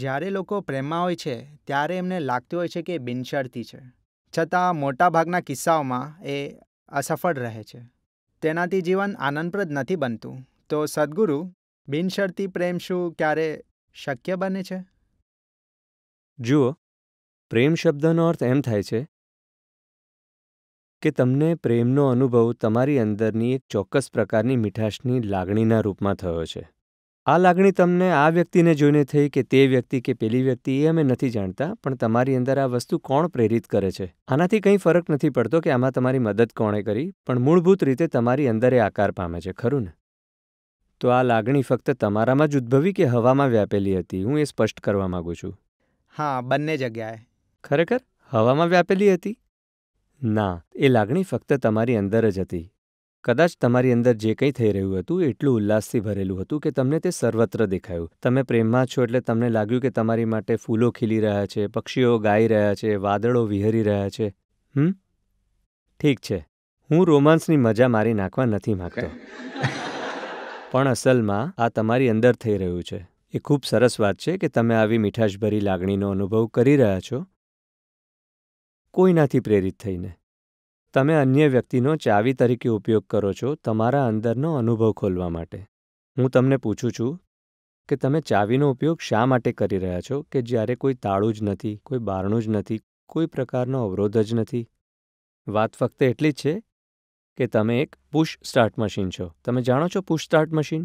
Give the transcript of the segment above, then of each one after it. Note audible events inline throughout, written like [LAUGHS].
જ્યારે લોકો પ્રેમમાં હોય છે ત્યારે એમને લાગતું હોય છે કે એ બિનશરતી છે છતાં મોટાભાગના કિસ્સાઓમાં એ અસફળ રહે છે તેનાથી જીવન આનંદપ્રદ નથી બનતું તો સદગુરુ બિનશરતી પ્રેમ શું ક્યારે શક્ય બને છે જુઓ પ્રેમ શબ્દનો અર્થ એમ થાય છે કે તમને પ્રેમનો અનુભવ તમારી અંદરની એક ચોક્કસ પ્રકારની મીઠાશની લાગણીના રૂપમાં થયો છે આ લાગણી તમને આ વ્યક્તિને જોઈને થઈ કે તે વ્યક્તિ કે પેલી વ્યક્તિ એ અમે નથી જાણતા પણ તમારી અંદર આ વસ્તુ કોણ પ્રેરિત કરે છે આનાથી કંઈ ફરક નથી પડતો કે આમાં તમારી મદદ કોણે કરી પણ મૂળભૂત રીતે તમારી અંદરે આકાર પામે છે ખરું ને તો આ લાગણી ફક્ત તમારામાં જ ઉદ્ભવી કે હવામાં વ્યાપેલી હતી હું એ સ્પષ્ટ કરવા માંગુ છું હા બંને જગ્યાએ ખરેખર હવામાં વ્યાપેલી હતી ના એ લાગણી ફક્ત તમારી અંદર જ હતી કદાચ તમારી અંદર જે કંઈ થઈ રહ્યું હતું એટલું ઉલ્લાસથી ભરેલું હતું કે તમને તે સર્વત્ર દેખાયું તમે પ્રેમમાં છો એટલે તમને લાગ્યું કે તમારી માટે ફૂલો ખીલી રહ્યા છે પક્ષીઓ ગાઈ રહ્યા છે વાદળો વિહરી રહ્યા છે હમ ઠીક છે હું રોમાન્સની મજા મારી નાખવા નથી માગતો પણ અસલમાં આ તમારી અંદર થઈ રહ્યું છે એ ખૂબ સરસ વાત છે કે તમે આવી મીઠાશભરી લાગણીનો અનુભવ કરી રહ્યા છો કોઈનાથી પ્રેરિત થઈને તમે અન્ય વ્યક્તિનો ચાવી તરીકે ઉપયોગ કરો છો તમારા અંદરનો અનુભવ ખોલવા માટે હું તમને પૂછું છું કે તમે ચાવીનો ઉપયોગ શા માટે કરી રહ્યા છો કે જ્યારે કોઈ તાળું જ નથી કોઈ બારણું જ નથી કોઈ પ્રકારનો અવરોધ જ નથી વાત ફક્ત એટલી જ છે કે તમે એક પુશ સ્ટાર્ટ મશીન છો તમે જાણો છો પુશ સ્ટાર્ટ મશીન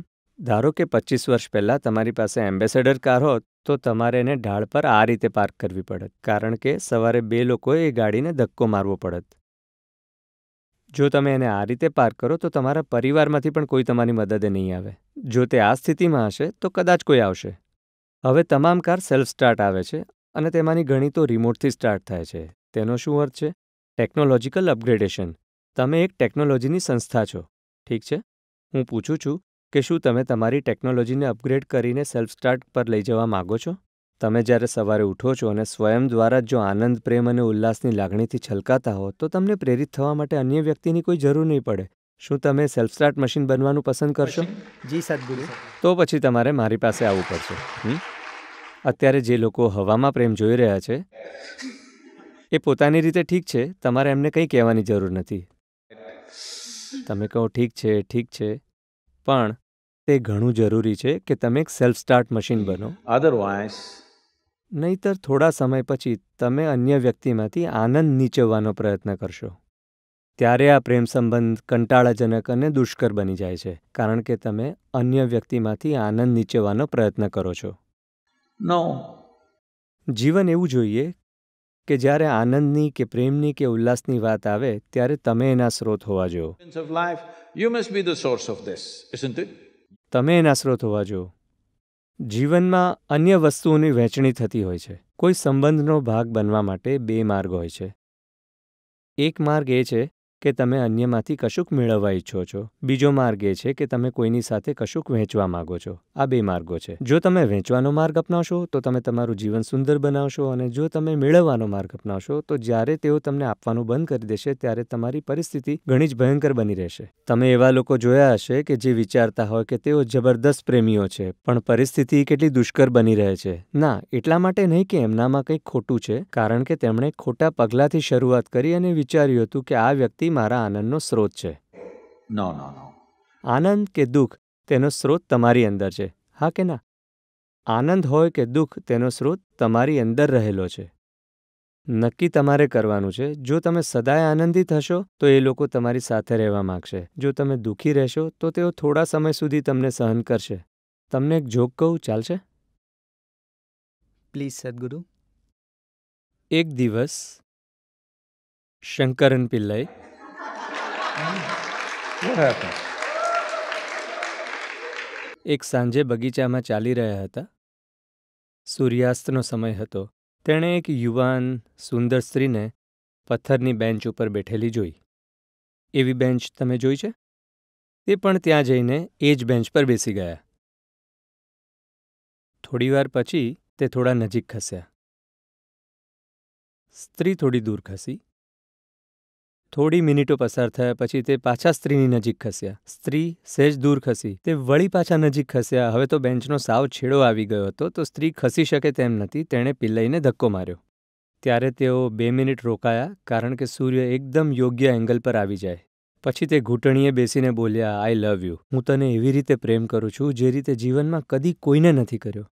ધારો કે પચીસ વર્ષ પહેલાં તમારી પાસે એમ્બેસેડર કાર હોત તો તમારે એને ઢાળ પર આ રીતે પાર્ક કરવી પડત કારણ કે સવારે બે લોકોએ એ ગાડીને ધક્કો મારવો પડત જો તમે એને આ રીતે પાર કરો તો તમારા પરિવારમાંથી પણ કોઈ તમારી મદદે નહીં આવે જો તે આ સ્થિતિમાં હશે તો કદાચ કોઈ આવશે હવે તમામ કાર સેલ્ફ સ્ટાર્ટ આવે છે અને તેમાંની ઘણી તો રિમોટથી સ્ટાર્ટ થાય છે તેનો શું અર્થ છે ટેકનોલોજીકલ અપગ્રેડેશન તમે એક ટેકનોલોજીની સંસ્થા છો ઠીક છે હું પૂછું છું કે શું તમે તમારી ટેકનોલોજીને અપગ્રેડ કરીને સેલ્ફ સ્ટાર્ટ પર લઈ જવા માગો છો તમે જ્યારે સવારે ઉઠો છો અને સ્વયં દ્વારા જ જો આનંદ પ્રેમ અને ઉલ્લાસની લાગણીથી છલકાતા હો તો તમને પ્રેરિત થવા માટે અન્ય વ્યક્તિની કોઈ જરૂર નહીં પડે શું તમે સેલ્ફ સ્ટાર્ટ મશીન બનવાનું પસંદ કરશો જી સદગુરુ તો પછી તમારે મારી પાસે આવવું પડશે અત્યારે જે લોકો હવામાં પ્રેમ જોઈ રહ્યા છે એ પોતાની રીતે ઠીક છે તમારે એમને કંઈ કહેવાની જરૂર નથી તમે કહો ઠીક છે ઠીક છે પણ તે ઘણું જરૂરી છે કે તમે એક સેલ્ફ સ્ટાર્ટ મશીન બનો અધરવાઇઝ નહીંતર થોડા સમય પછી તમે અન્ય વ્યક્તિમાંથી આનંદ નીચવવાનો પ્રયત્ન કરશો ત્યારે આ પ્રેમ સંબંધ કંટાળાજનક અને દુષ્કર બની જાય છે કારણ કે તમે અન્ય વ્યક્તિમાંથી આનંદ નીચવવાનો પ્રયત્ન કરો છો નો જીવન એવું જોઈએ કે જ્યારે આનંદની કે પ્રેમની કે ઉલ્લાસની વાત આવે ત્યારે તમે એના સ્ત્રોત હોવા જો તમે એના સ્ત્રોત હોવા જો જીવનમાં અન્ય વસ્તુઓની વહેંચણી થતી હોય છે કોઈ સંબંધનો ભાગ બનવા માટે બે માર્ગ હોય છે એક માર્ગ એ છે કે તમે અન્યમાંથી કશુંક મેળવવા ઈચ્છો છો બીજો માર્ગ એ છે કે તમે કોઈની સાથે કશુંક વહેંચવા માંગો છો આ બે માર્ગો છે જો તમે વહેંચવાનો માર્ગ અપનાવશો તો તમે તમારું જીવન સુંદર બનાવશો અને જો તમે મેળવવાનો માર્ગ અપનાવશો તો જ્યારે તેઓ તમને આપવાનું બંધ કરી દેશે ત્યારે તમારી પરિસ્થિતિ ઘણી જ ભયંકર બની રહેશે તમે એવા લોકો જોયા હશે કે જે વિચારતા હોય કે તેઓ જબરદસ્ત પ્રેમીઓ છે પણ પરિસ્થિતિ કેટલી દુષ્કર બની રહે છે ના એટલા માટે નહીં કે એમનામાં કંઈક ખોટું છે કારણ કે તેમણે ખોટા પગલાંથી શરૂઆત કરી અને વિચાર્યું હતું કે આ વ્યક્તિ શાંતિ મારા આનંદનો સ્ત્રોત છે આનંદ કે દુઃખ તેનો સ્ત્રોત તમારી અંદર છે હા કે ના આનંદ હોય કે દુઃખ તેનો સ્ત્રોત તમારી અંદર રહેલો છે નક્કી તમારે કરવાનું છે જો તમે સદાય આનંદિત હશો તો એ લોકો તમારી સાથે રહેવા માગશે જો તમે દુઃખી રહેશો તો તેઓ થોડા સમય સુધી તમને સહન કરશે તમને એક જોગ કહું ચાલશે પ્લીઝ સદગુરુ એક દિવસ શંકરન પિલ્લાઈ એક સાંજે બગીચામાં ચાલી રહ્યા હતા સૂર્યાસ્તનો સમય હતો તેણે એક યુવાન સુંદર સ્ત્રીને પથ્થરની બેન્ચ ઉપર બેઠેલી જોઈ એવી બેન્ચ તમે જોઈ છે તે પણ ત્યાં જઈને એ જ બેન્ચ પર બેસી ગયા થોડીવાર પછી તે થોડા નજીક ખસ્યા સ્ત્રી થોડી દૂર ખસી થોડી મિનિટો પસાર થયા પછી તે પાછા સ્ત્રીની નજીક ખસ્યા સ્ત્રી સહેજ દૂર ખસી તે વળી પાછા નજીક ખસ્યા હવે તો બેન્ચનો સાવ છેડો આવી ગયો હતો તો સ્ત્રી ખસી શકે તેમ નથી તેણે પિલ્લઈને ધક્કો માર્યો ત્યારે તેઓ બે મિનિટ રોકાયા કારણ કે સૂર્ય એકદમ યોગ્ય એંગલ પર આવી જાય પછી તે ઘૂંટણીએ બેસીને બોલ્યા આઈ લવ યુ હું તને એવી રીતે પ્રેમ કરું છું જે રીતે જીવનમાં કદી કોઈને નથી કર્યો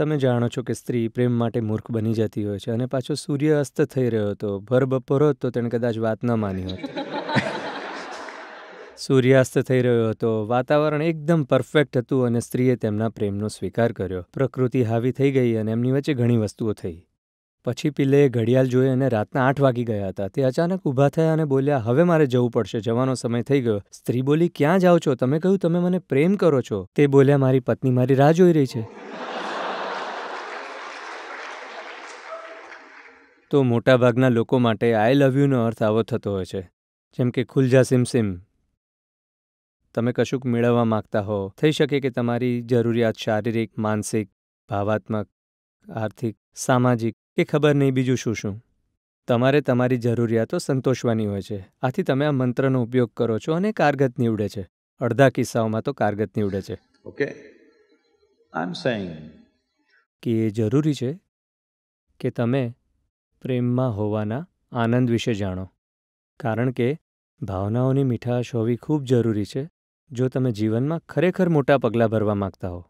તમે જાણો છો કે સ્ત્રી પ્રેમ માટે મૂર્ખ બની જતી હોય છે અને પાછો સૂર્ય અસ્ત થઈ રહ્યો હતો ભર બપોરો તો તેણે કદાચ વાત ન માની હોત [LAUGHS] સૂર્યાસ્ત થઈ રહ્યો હતો વાતાવરણ એકદમ પરફેક્ટ હતું અને સ્ત્રીએ તેમના પ્રેમનો સ્વીકાર કર્યો પ્રકૃતિ હાવી થઈ ગઈ અને એમની વચ્ચે ઘણી વસ્તુઓ થઈ પછી પિલ્લેએ ઘડિયાળ જોઈ અને રાતના આઠ વાગી ગયા હતા તે અચાનક ઊભા થયા અને બોલ્યા હવે મારે જવું પડશે જવાનો સમય થઈ ગયો સ્ત્રી બોલી ક્યાં જાઓ છો તમે કહ્યું તમે મને પ્રેમ કરો છો તે બોલ્યા મારી પત્ની મારી રાહ જોઈ રહી છે તો મોટાભાગના લોકો માટે આઈ લવ યુનો અર્થ આવો થતો હોય છે જેમ કે ખુલજા સિમ સિમ તમે કશુંક મેળવવા માગતા હો થઈ શકે કે તમારી જરૂરિયાત શારીરિક માનસિક ભાવાત્મક આર્થિક સામાજિક કે ખબર નહીં બીજું શું શું તમારે તમારી જરૂરિયાતો સંતોષવાની હોય છે આથી તમે આ મંત્રનો ઉપયોગ કરો છો અને કારગત નીવડે છે અડધા કિસ્સાઓમાં તો કારગત નીવડે છે ઓકે આઈ એમ સેઇંગ કે એ જરૂરી છે કે તમે પ્રેમમાં હોવાના આનંદ વિશે જાણો કારણ કે ભાવનાઓની મીઠાશ હોવી ખૂબ જરૂરી છે જો તમે જીવનમાં ખરેખર મોટા પગલાં ભરવા માગતા હો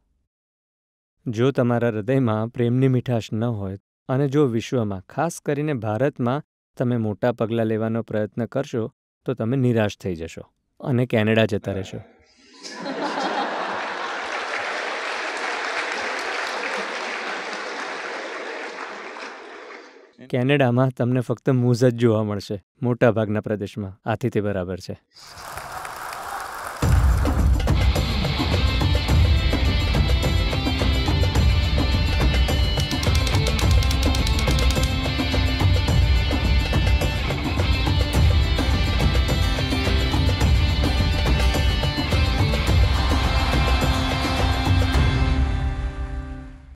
જો તમારા હૃદયમાં પ્રેમની મીઠાશ ન હોય અને જો વિશ્વમાં ખાસ કરીને ભારતમાં તમે મોટા પગલાં લેવાનો પ્રયત્ન કરશો તો તમે નિરાશ થઈ જશો અને કેનેડા જતા રહેશો કેનેડામાં તમને ફક્ત મૂઝ જ જોવા મળશે મોટાભાગના પ્રદેશમાં આથી તે બરાબર છે